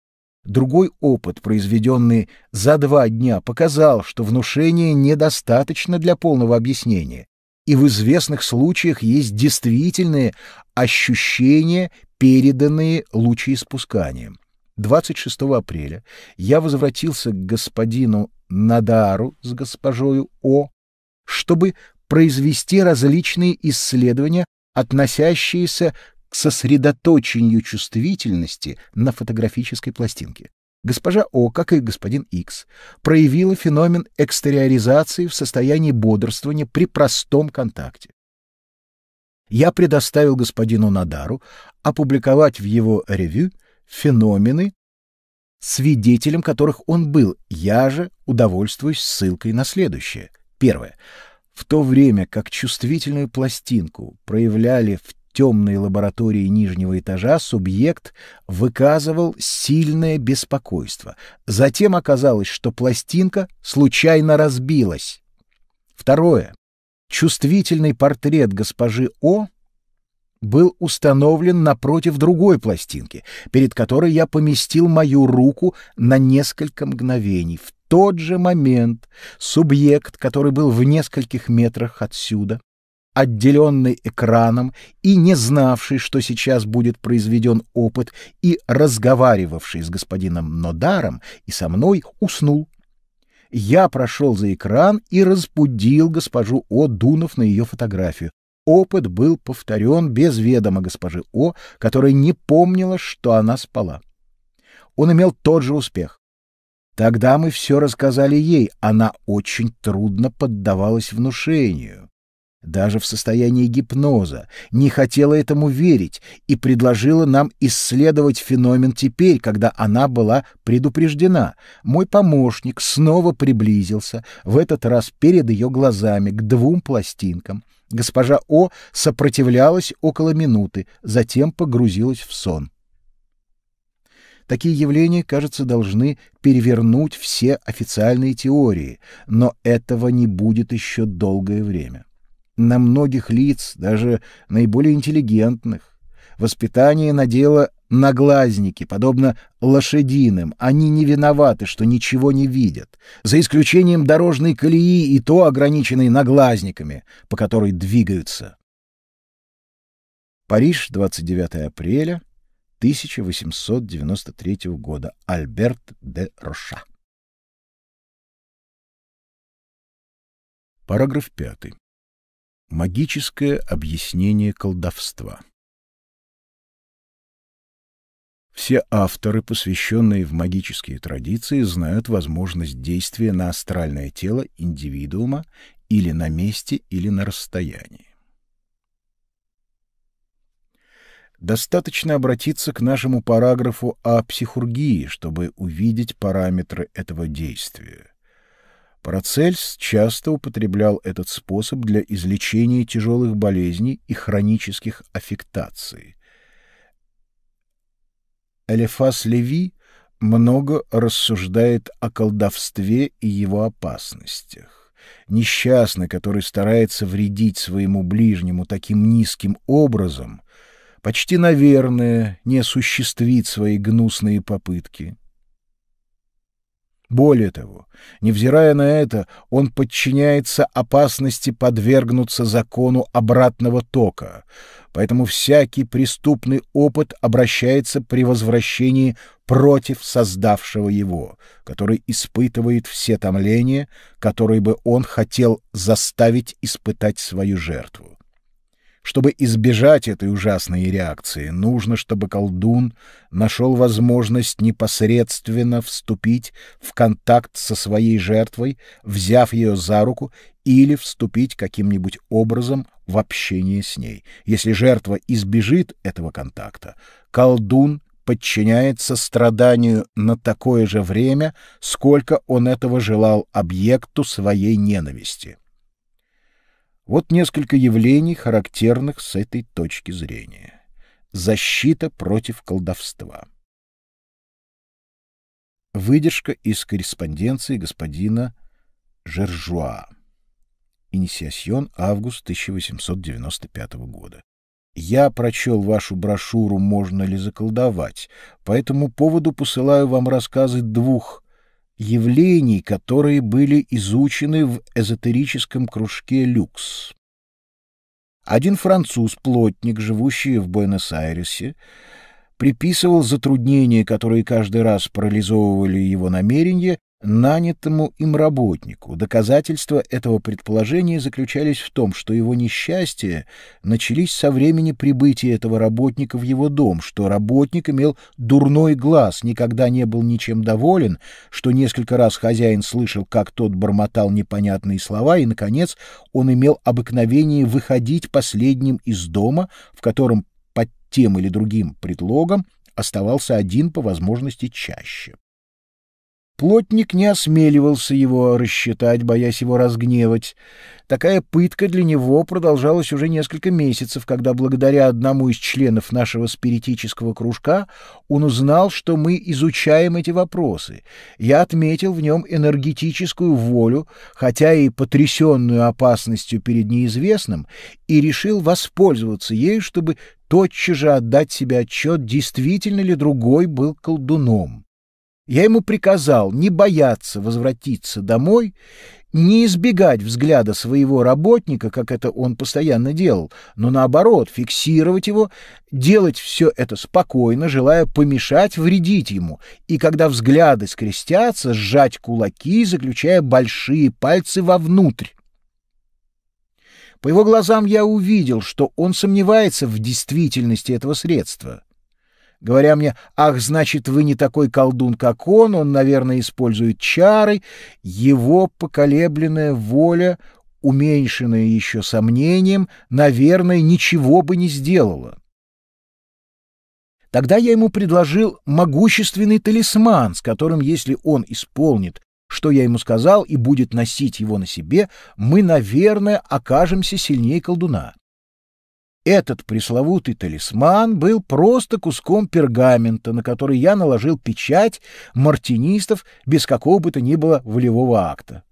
Speaker 2: Другой опыт, произведенный за два дня, показал, что внушение недостаточно для полного объяснения, и в известных случаях есть действительные ощущения, переданные лучеиспусканием. 26 апреля я возвратился к господину Надару с госпожою О, чтобы произвести различные исследования, относящиеся к сосредоточению чувствительности на фотографической пластинке. Госпожа О, как и господин Икс, проявила феномен экстериоризации в состоянии бодрствования при простом контакте. Я предоставил господину Надару опубликовать в его ревю феномены, свидетелем которых он был. Я же удовольствуюсь ссылкой на следующее. Первое. В то время как чувствительную пластинку проявляли в темной лаборатории нижнего этажа субъект выказывал сильное беспокойство. Затем оказалось, что пластинка случайно разбилась. Второе. Чувствительный портрет госпожи О был установлен напротив другой пластинки, перед которой я поместил мою руку на несколько мгновений. В тот же момент субъект, который был в нескольких метрах отсюда, отделенный экраном и не знавший, что сейчас будет произведен опыт, и разговаривавший с господином Нодаром и со мной, уснул. Я прошел за экран и разбудил госпожу О, дунув на ее фотографию. Опыт был повторен без ведома госпожи О, которая не помнила, что она спала. Он имел тот же успех. Тогда мы все рассказали ей, она очень трудно поддавалась внушению даже в состоянии гипноза, не хотела этому верить и предложила нам исследовать феномен теперь, когда она была предупреждена. Мой помощник снова приблизился, в этот раз перед ее глазами, к двум пластинкам. Госпожа О сопротивлялась около минуты, затем погрузилась в сон. Такие явления, кажется, должны перевернуть все официальные теории, но этого не будет еще долгое время на многих лиц, даже наиболее интеллигентных. Воспитание надело наглазники, подобно лошадиным. Они не виноваты, что ничего не видят, за исключением дорожной колеи и то ограниченной наглазниками, по которой двигаются. Париж, 29 апреля 1893
Speaker 1: года. Альберт де Роша. Параграф пятый. Магическое
Speaker 2: объяснение колдовства. Все авторы, посвященные в магические традиции, знают возможность действия на астральное тело индивидуума или на месте, или на расстоянии. Достаточно обратиться к нашему параграфу о психургии, чтобы увидеть параметры этого действия. Парацельс часто употреблял этот способ для излечения тяжелых болезней и хронических аффектаций. Элефас Леви много рассуждает о колдовстве и его опасностях. Несчастный, который старается вредить своему ближнему таким низким образом, почти, наверное, не осуществит свои гнусные попытки — более того, невзирая на это, он подчиняется опасности подвергнуться закону обратного тока, поэтому всякий преступный опыт обращается при возвращении против создавшего его, который испытывает все томления, которые бы он хотел заставить испытать свою жертву. Чтобы избежать этой ужасной реакции, нужно, чтобы колдун нашел возможность непосредственно вступить в контакт со своей жертвой, взяв ее за руку или вступить каким-нибудь образом в общение с ней. Если жертва избежит этого контакта, колдун подчиняется страданию на такое же время, сколько он этого желал объекту своей ненависти. Вот несколько явлений, характерных с этой точки зрения. Защита против колдовства. Выдержка из корреспонденции господина Жержуа. Инисиасьон, август 1895 года. Я прочел вашу брошюру «Можно ли заколдовать?» По этому поводу посылаю вам рассказы двух явлений, которые были изучены в эзотерическом кружке «Люкс». Один француз-плотник, живущий в Буэнос-Айресе, приписывал затруднения, которые каждый раз парализовывали его намерения, нанятому им работнику. Доказательства этого предположения заключались в том, что его несчастья начались со времени прибытия этого работника в его дом, что работник имел дурной глаз, никогда не был ничем доволен, что несколько раз хозяин слышал, как тот бормотал непонятные слова, и, наконец, он имел обыкновение выходить последним из дома, в котором под тем или другим предлогом оставался один по возможности чаще. Плотник не осмеливался его рассчитать, боясь его разгневать. Такая пытка для него продолжалась уже несколько месяцев, когда благодаря одному из членов нашего спиритического кружка он узнал, что мы изучаем эти вопросы. Я отметил в нем энергетическую волю, хотя и потрясенную опасностью перед неизвестным, и решил воспользоваться ею, чтобы тотчас же отдать себе отчет, действительно ли другой был колдуном. Я ему приказал не бояться возвратиться домой, не избегать взгляда своего работника, как это он постоянно делал, но наоборот, фиксировать его, делать все это спокойно, желая помешать вредить ему, и когда взгляды скрестятся, сжать кулаки, заключая большие пальцы вовнутрь. По его глазам я увидел, что он сомневается в действительности этого средства — говоря мне, «Ах, значит, вы не такой колдун, как он, он, наверное, использует чары», его поколебленная воля, уменьшенная еще сомнением, наверное, ничего бы не сделала. Тогда я ему предложил могущественный талисман, с которым, если он исполнит, что я ему сказал, и будет носить его на себе, мы, наверное, окажемся сильнее колдуна. Этот пресловутый талисман был просто куском пергамента, на который я наложил печать мартинистов без какого бы то ни было волевого акта.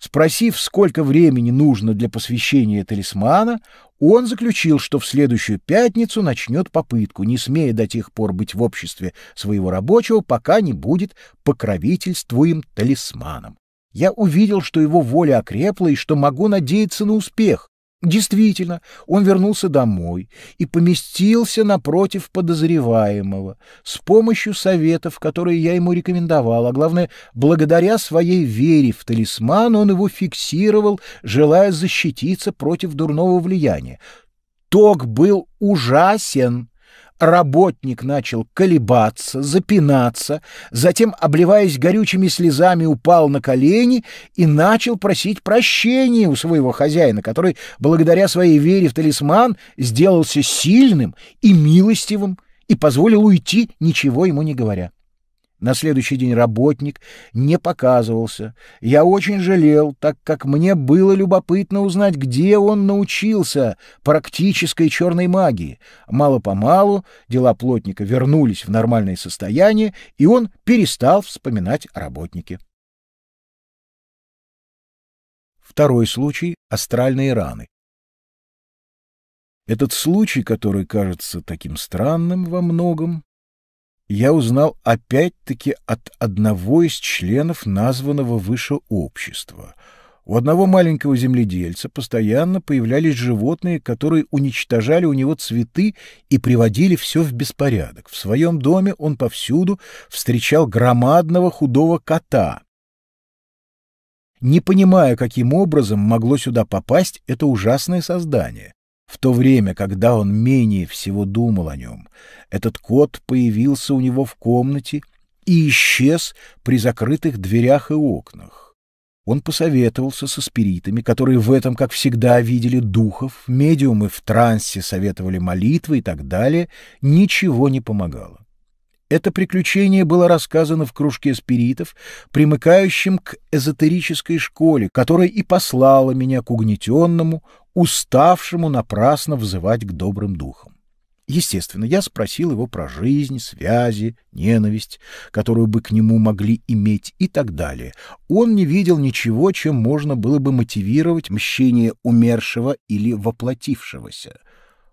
Speaker 2: Спросив, сколько времени нужно для посвящения талисмана, он заключил, что в следующую пятницу начнет попытку, не смея до тех пор быть в обществе своего рабочего, пока не будет покровительствуем талисманом. Я увидел, что его воля окрепла и что могу надеяться на успех. Действительно, он вернулся домой и поместился напротив подозреваемого с помощью советов, которые я ему рекомендовал, а главное, благодаря своей вере в талисман он его фиксировал, желая защититься против дурного влияния. Ток был ужасен, работник начал колебаться, запинаться, затем, обливаясь горючими слезами, упал на колени и начал просить прощения у своего хозяина, который, благодаря своей вере в талисман, сделался сильным и милостивым и позволил уйти, ничего ему не говоря. На следующий день работник не показывался. Я очень жалел, так как мне было любопытно узнать, где он научился практической черной магии. Мало-помалу дела плотника вернулись в нормальное состояние, и он перестал вспоминать о работнике.
Speaker 1: Второй случай — астральные раны.
Speaker 2: Этот случай, который кажется таким странным во многом, я узнал опять-таки от одного из членов названного выше общества. У одного маленького земледельца постоянно появлялись животные, которые уничтожали у него цветы и приводили все в беспорядок. В своем доме он повсюду встречал громадного худого кота. Не понимая, каким образом могло сюда попасть это ужасное создание, в то время, когда он менее всего думал о нем, этот кот появился у него в комнате и исчез при закрытых дверях и окнах. Он посоветовался со спиритами, которые в этом, как всегда, видели духов, медиумы в трансе советовали молитвы и так далее, ничего не помогало. Это приключение было рассказано в кружке спиритов, примыкающем к эзотерической школе, которая и послала меня к угнетенному, уставшему напрасно взывать к добрым духам. Естественно, я спросил его про жизнь, связи, ненависть, которую бы к нему могли иметь и так далее. Он не видел ничего, чем можно было бы мотивировать мщение умершего или воплотившегося.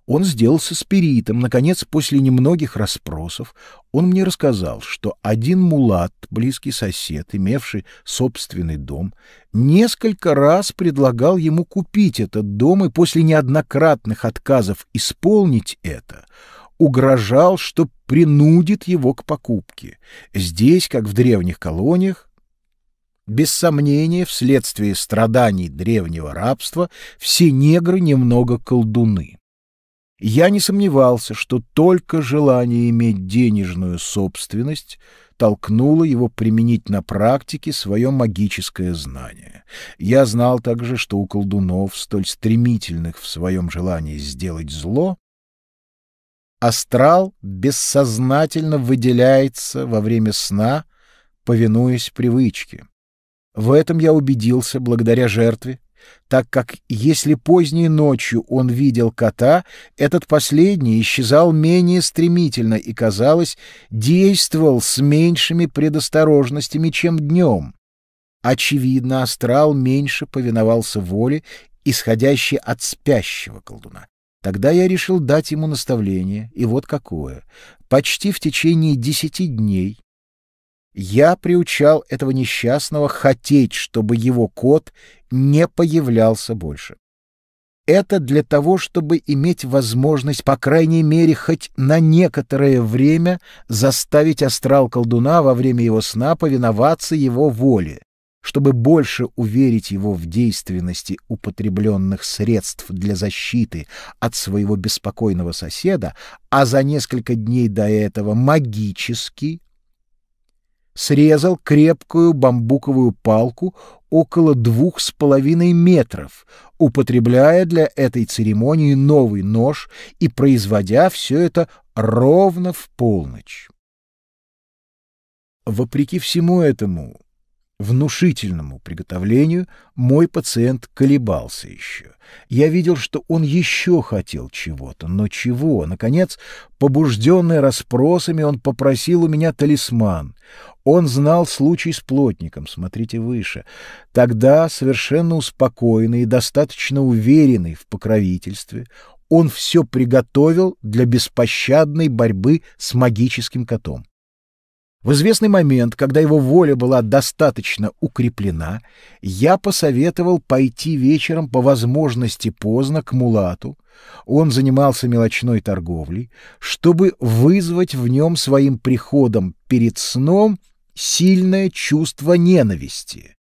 Speaker 2: Он сделался спиритом. Наконец, после немногих расспросов, он мне рассказал, что один мулат, близкий сосед, имевший собственный дом, несколько раз предлагал ему купить этот дом и после неоднократных отказов исполнить это угрожал, что принудит его к покупке. Здесь, как в древних колониях, без сомнения, вследствие страданий древнего рабства, все негры немного колдуны. Я не сомневался, что только желание иметь денежную собственность толкнуло его применить на практике свое магическое знание. Я знал также, что у колдунов, столь стремительных в своем желании сделать зло, астрал бессознательно выделяется во время сна, повинуясь привычке. В этом я убедился благодаря жертве, так как если поздней ночью он видел кота, этот последний исчезал менее стремительно и, казалось, действовал с меньшими предосторожностями, чем днем. Очевидно, астрал меньше повиновался воле, исходящей от спящего колдуна. Тогда я решил дать ему наставление, и вот какое. Почти в течение десяти дней я приучал этого несчастного хотеть, чтобы его кот не появлялся больше. Это для того, чтобы иметь возможность, по крайней мере, хоть на некоторое время заставить астрал колдуна во время его сна повиноваться его воле, чтобы больше уверить его в действенности употребленных средств для защиты от своего беспокойного соседа, а за несколько дней до этого магически срезал крепкую бамбуковую палку около двух с половиной метров, употребляя для этой церемонии новый нож и производя все это ровно в полночь. Вопреки всему этому, внушительному приготовлению мой пациент колебался еще. Я видел, что он еще хотел чего-то, но чего? Наконец, побужденный расспросами, он попросил у меня талисман. Он знал случай с плотником, смотрите выше. Тогда, совершенно успокоенный и достаточно уверенный в покровительстве, он все приготовил для беспощадной борьбы с магическим котом. В известный момент, когда его воля была достаточно укреплена, я посоветовал пойти вечером по возможности поздно к Мулату, он занимался мелочной торговлей, чтобы вызвать в нем своим приходом перед сном сильное чувство ненависти.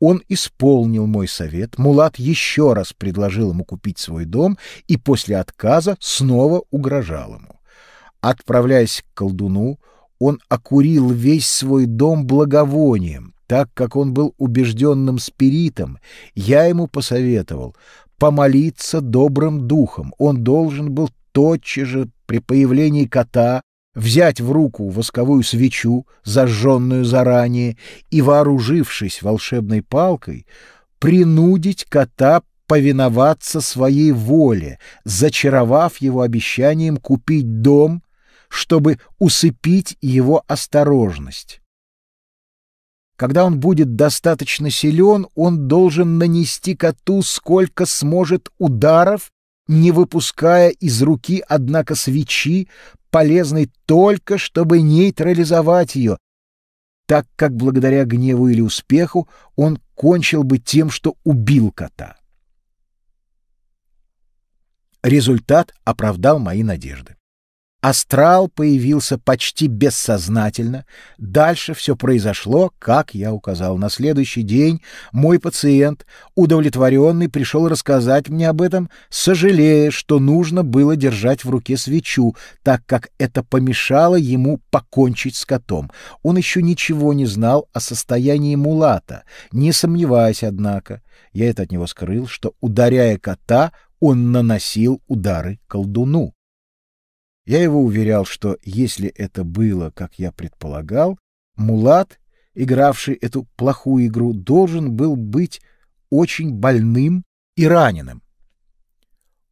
Speaker 2: Он исполнил мой совет, Мулат еще раз предложил ему купить свой дом и после отказа снова угрожал ему. Отправляясь к колдуну, он окурил весь свой дом благовонием, так как он был убежденным спиритом, я ему посоветовал помолиться добрым духом. Он должен был тотчас же при появлении кота взять в руку восковую свечу, зажженную заранее, и, вооружившись волшебной палкой, принудить кота повиноваться своей воле, зачаровав его обещанием купить дом чтобы усыпить его осторожность. Когда он будет достаточно силен, он должен нанести коту сколько сможет ударов, не выпуская из руки, однако, свечи, полезной только, чтобы нейтрализовать ее, так как благодаря гневу или успеху он кончил бы тем, что убил кота. Результат оправдал мои надежды. Астрал появился почти бессознательно. Дальше все произошло, как я указал. На следующий день мой пациент, удовлетворенный, пришел рассказать мне об этом, сожалея, что нужно было держать в руке свечу, так как это помешало ему покончить с котом. Он еще ничего не знал о состоянии мулата, не сомневаясь, однако. Я это от него скрыл, что, ударяя кота, он наносил удары колдуну. Я его уверял, что если это было, как я предполагал, Мулат, игравший эту плохую игру, должен был быть очень больным и раненым.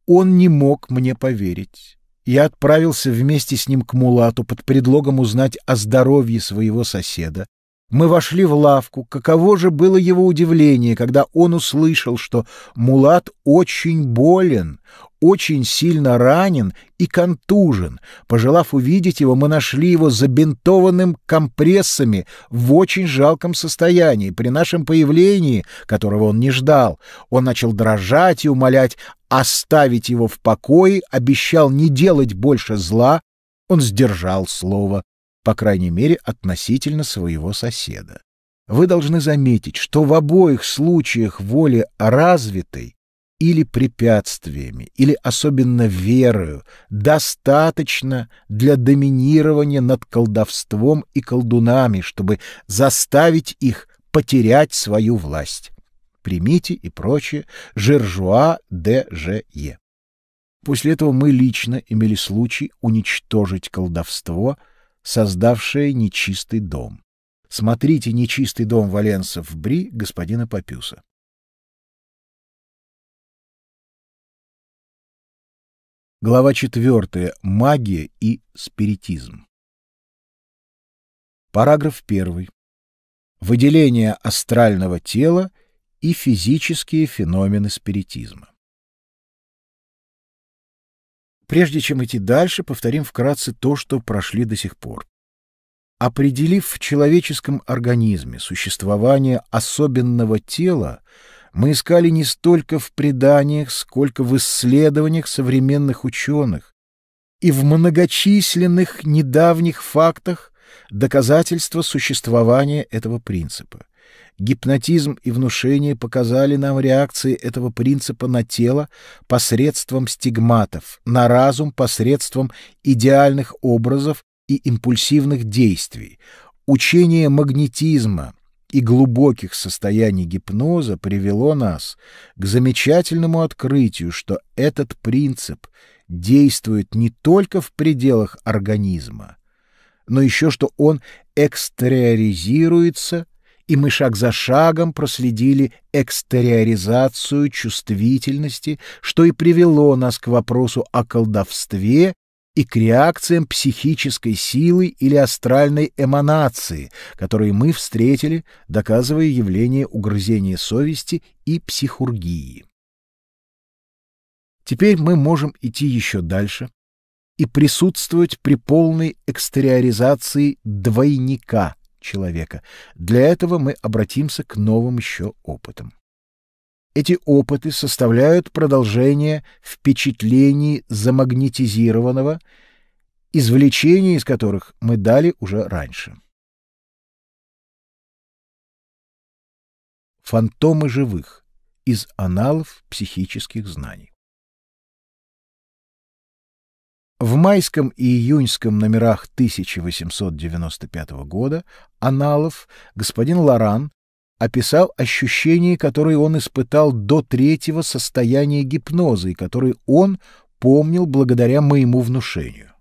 Speaker 2: Он не мог мне поверить. Я отправился вместе с ним к Мулату под предлогом узнать о здоровье своего соседа, мы вошли в лавку. Каково же было его удивление, когда он услышал, что Мулат очень болен, очень сильно ранен и контужен. Пожелав увидеть его, мы нашли его забинтованным компрессами в очень жалком состоянии. При нашем появлении, которого он не ждал, он начал дрожать и умолять оставить его в покое, обещал не делать больше зла. Он сдержал слово по крайней мере, относительно своего соседа. Вы должны заметить, что в обоих случаях воля развитой или препятствиями, или особенно верою, достаточно для доминирования над колдовством и колдунами, чтобы заставить их потерять свою власть. Примите и прочее Жержуа де Ж.Е. После этого мы лично имели случай уничтожить колдовство – создавшее нечистый дом. Смотрите «Нечистый дом Валенсов в Бри»
Speaker 1: господина Папюса. Глава четвертая. Магия и спиритизм. Параграф первый. Выделение астрального тела и физические феномены спиритизма.
Speaker 2: Прежде чем идти дальше, повторим вкратце то, что прошли до сих пор. Определив в человеческом организме существование особенного тела, мы искали не столько в преданиях, сколько в исследованиях современных ученых и в многочисленных недавних фактах доказательства существования этого принципа. Гипнотизм и внушение показали нам реакции этого принципа на тело посредством стигматов, на разум посредством идеальных образов и импульсивных действий. Учение магнетизма и глубоких состояний гипноза привело нас к замечательному открытию, что этот принцип действует не только в пределах организма, но еще что он экстериоризируется и мы шаг за шагом проследили экстериоризацию чувствительности, что и привело нас к вопросу о колдовстве и к реакциям психической силы или астральной эманации, которые мы встретили, доказывая явление угрызения совести и психургии. Теперь мы можем идти еще дальше и присутствовать при полной экстериоризации двойника — человека. Для этого мы обратимся к новым еще опытам. Эти опыты составляют продолжение впечатлений замагнетизированного, извлечения из которых мы
Speaker 1: дали уже раньше. Фантомы живых из аналов психических знаний.
Speaker 2: В майском и июньском номерах 1895 года «Аналов» господин Лоран описал ощущения, которые он испытал до третьего состояния гипноза и которые он помнил благодаря моему внушению.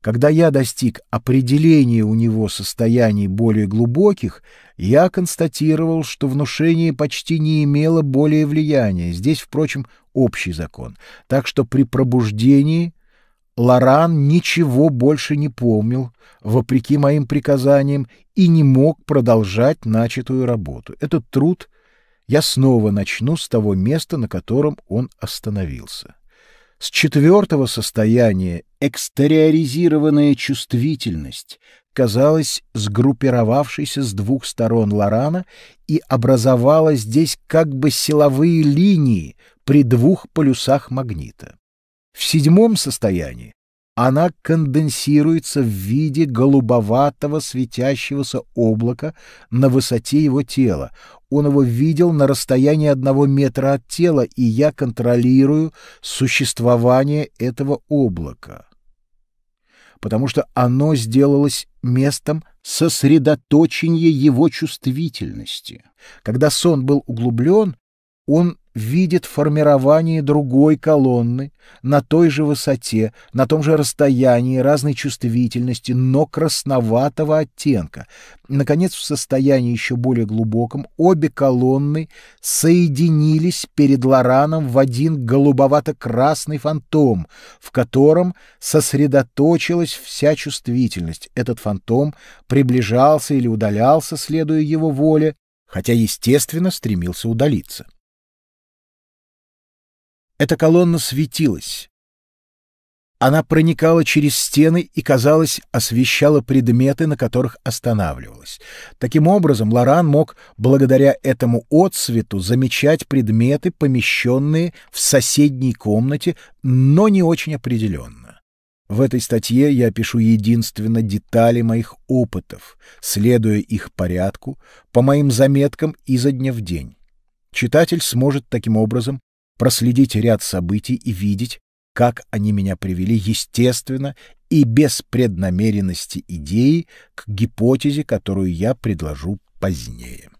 Speaker 2: Когда я достиг определения у него состояний более глубоких, я констатировал, что внушение почти не имело более влияния. Здесь, впрочем, общий закон. Так что при пробуждении Лоран ничего больше не помнил, вопреки моим приказаниям, и не мог продолжать начатую работу. Этот труд я снова начну с того места, на котором он остановился. С четвертого состояния экстериоризированная чувствительность, казалось, сгруппировавшейся с двух сторон Лорана и образовала здесь как бы силовые линии при двух полюсах магнита. В седьмом состоянии она конденсируется в виде голубоватого светящегося облака на высоте его тела. Он его видел на расстоянии одного метра от тела, и я контролирую существование этого облака потому что оно сделалось местом сосредоточения его чувствительности. Когда сон был углублен, он видит формирование другой колонны на той же высоте, на том же расстоянии, разной чувствительности, но красноватого оттенка. Наконец, в состоянии еще более глубоком, обе колонны соединились перед Лораном в один голубовато-красный фантом, в котором сосредоточилась вся чувствительность. Этот фантом приближался или удалялся, следуя его воле, хотя, естественно, стремился удалиться. Эта колонна светилась. Она проникала через стены и, казалось, освещала предметы, на которых останавливалась. Таким образом, Лоран мог, благодаря этому отсвету, замечать предметы, помещенные в соседней комнате, но не очень определенно. В этой статье я пишу единственно детали моих опытов, следуя их порядку, по моим заметкам изо дня в день. Читатель сможет таким образом проследить ряд событий и видеть, как они меня привели естественно и без преднамеренности идеи к гипотезе, которую я предложу
Speaker 1: позднее.